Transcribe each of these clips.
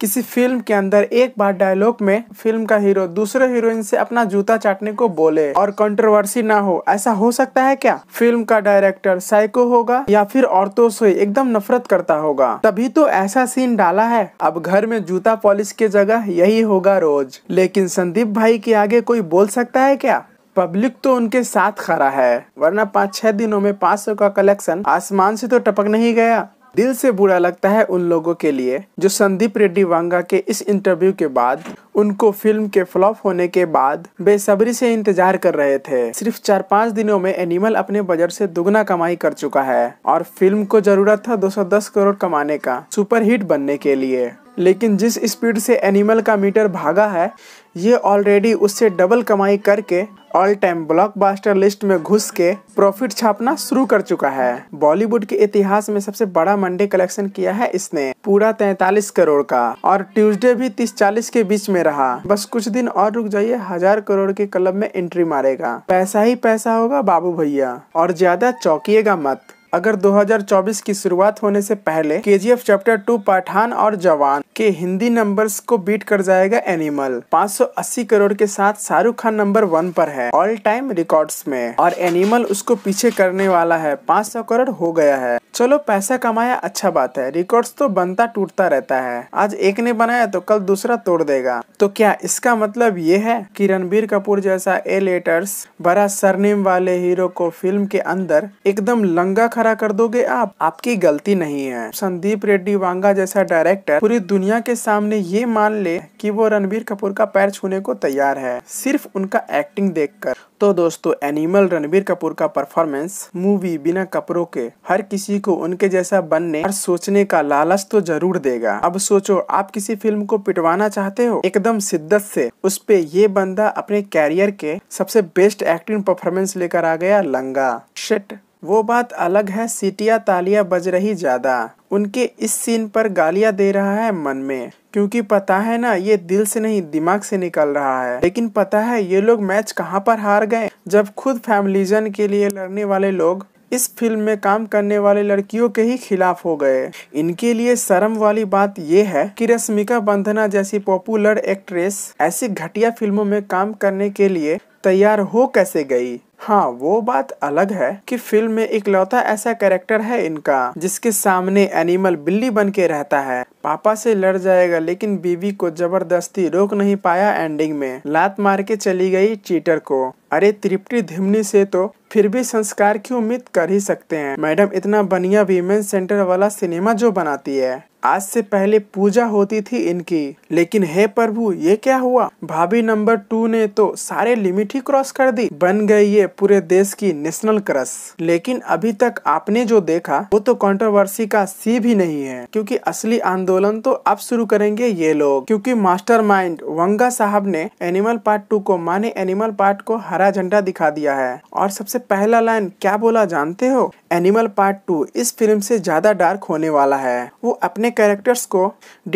किसी फिल्म के अंदर एक बार डायलॉग में फिल्म का हीरो दूसरे हीरोइन से अपना जूता चाटने को बोले और कंट्रोवर्सी ना हो ऐसा हो सकता है क्या फिल्म का डायरेक्टर साइको होगा या फिर औरतों से एकदम नफरत करता होगा तभी तो ऐसा सीन डाला है अब घर में जूता पॉलिश के जगह यही होगा रोज लेकिन संदीप भाई के आगे कोई बोल सकता है क्या पब्लिक तो उनके साथ खड़ा है वरना पाँच छह दिनों में पाँच सौ का कलेक्शन आसमान से तो टपक नहीं गया दिल से बुरा लगता है उन लोगों के लिए जो संदीप रेड्डी वांगा के इस इंटरव्यू के बाद उनको फिल्म के फ्लॉप होने के बाद बेसब्री से इंतजार कर रहे थे सिर्फ चार पाँच दिनों में एनिमल अपने बजट से दुगना कमाई कर चुका है और फिल्म को जरूरत था 210 करोड़ कमाने का सुपरहिट बनने के लिए लेकिन जिस स्पीड से एनिमल का मीटर भागा है ये ऑलरेडी उससे डबल कमाई करके ऑल टाइम ब्लॉकबस्टर लिस्ट में घुस के प्रॉफिट छापना शुरू कर चुका है बॉलीवुड के इतिहास में सबसे बड़ा मंडे कलेक्शन किया है इसने पूरा 43 करोड़ का और ट्यूसडे भी 30-40 के बीच में रहा बस कुछ दिन और रुक जाइए हजार करोड़ के क्लब में एंट्री मारेगा पैसा ही पैसा होगा बाबू भैया और ज्यादा चौकीयेगा मत अगर 2024 की शुरुआत होने से पहले K G F chapter two Pathaan और जवान के हिंदी नंबर्स को बीट कर जाएगा एनिमल 580 करोड़ के साथ शाहरुख खान नंबर वन पर है ऑल टाइम रिकॉर्ड्स में और एनिमल उसको पीछे करने वाला है 500 करोड़ हो गया है चलो पैसा कमाया अच्छा बात है रिकॉर्ड्स तो बनता टूटता रहता है आज एक ने बनाया तो कल दूसरा तोड़ देगा तो क्या इसका मतलब ये है कि रणबीर कपूर जैसा ए लेटर्स बड़ा सरनेम वाले हीरो को फिल्म के अंदर एकदम लंगा खरा खड़ा कर दोगे आप आपकी गलती नहीं है संदीप रेड्डी वांगा जैसा डायरेक्टर पूरी दुनिया के सामने ये मान ले कि वो रणबीर कपूर का पैर छूने को तैयार है सिर्फ उनका एक्टिंग देखकर तो दोस्तों एनिमल रणबीर कपूर का परफॉर्मेंस मूवी बिना कपड़ों के हर किसी को उनके जैसा बनने और सोचने का लालच तो जरूर देगा अब सोचो आप किसी फिल्म को पिटवाना चाहते हो एकदम शिद्दत से उस पे ये बंदा अपने कैरियर के सबसे बेस्ट एक्टिंग परफॉर्मेंस लेकर आ गया लंगा शिट वो बात अलग है सीटिया तालियां बज रही ज़्यादा उनके इस सीन पर गालियां दे रहा है मन में क्योंकि पता है ना ये दिल से नहीं दिमाग से निकल रहा है लेकिन पता है ये लोग मैच कहाँ पर हार गए जब खुद फैमिलीजन के लिए लड़ने वाले लोग इस फिल्म में काम करने वाले लड़कियों के ही खिलाफ हो गए इनके लिए शर्म वाली बात यह है कि रश्मिका बंधना जैसी पॉपुलर एक्ट्रेस ऐसी घटिया फिल्मों में काम करने के लिए तैयार हो कैसे गई हाँ वो बात अलग है कि फिल्म में इकलौता ऐसा कैरेक्टर है इनका जिसके सामने एनिमल बिल्ली बन के रहता है पापा से लड़ जाएगा लेकिन बीवी को जबरदस्ती रोक नहीं पाया एंडिंग में लात मार के चली गई चीटर को अरे तृप्ति धिमनी से तो फिर भी संस्कार की उम्मीद कर ही सकते हैं मैडम इतना बनिया वीमेन सेंटर वाला सिनेमा जो बनाती है आज से पहले पूजा होती थी इनकी लेकिन हे प्रभु ये क्या हुआ भाभी नंबर टू ने तो सारे लिमिट ही क्रॉस कर दी बन गई ये पूरे देश की नेशनल क्रश लेकिन अभी तक आपने जो देखा वो तो कंट्रोवर्सी का सी भी नहीं है क्योंकि असली आंदोलन तो अब शुरू करेंगे ये लोग क्योंकि माइंड वंगा साहब ने एनिमल पार्ट टू को माने एनिमल पार्ट को हरा झंडा दिखा दिया है और सबसे पहला लाइन क्या बोला जानते हो एनिमल पार्ट टू इस फिल्म से ज्यादा डार्क होने वाला है वो अपने कैरेक्टर्स को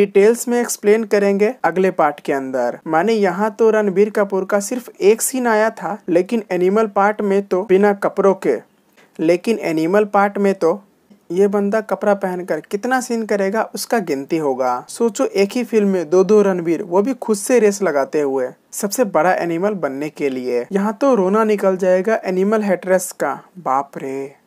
डिटेल्स में एक्सप्लेन करेंगे अगले पार्ट के अंदर माने यहाँ तो रणबीर कपूर का सिर्फ एक सीन आया था लेकिन एनिमल पार्ट में तो बिना कपड़ों के लेकिन एनिमल पार्ट में तो ये बंदा कपड़ा पहनकर कितना सीन करेगा उसका गिनती होगा सोचो एक ही फिल्म में दो दो रणबीर वो भी खुद से रेस लगाते हुए सबसे बड़ा एनिमल बनने के लिए यहाँ तो रोना निकल जाएगा एनिमल हेटरेस का बाप रे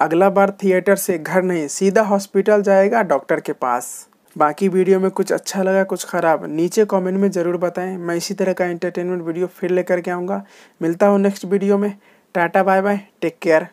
अगला बार थिएटर से घर नहीं सीधा हॉस्पिटल जाएगा डॉक्टर के पास बाकी वीडियो में कुछ अच्छा लगा कुछ ख़राब नीचे कमेंट में ज़रूर बताएं मैं इसी तरह का एंटरटेनमेंट वीडियो फिर लेकर के आऊँगा मिलता हूँ नेक्स्ट वीडियो में tata bye bye take care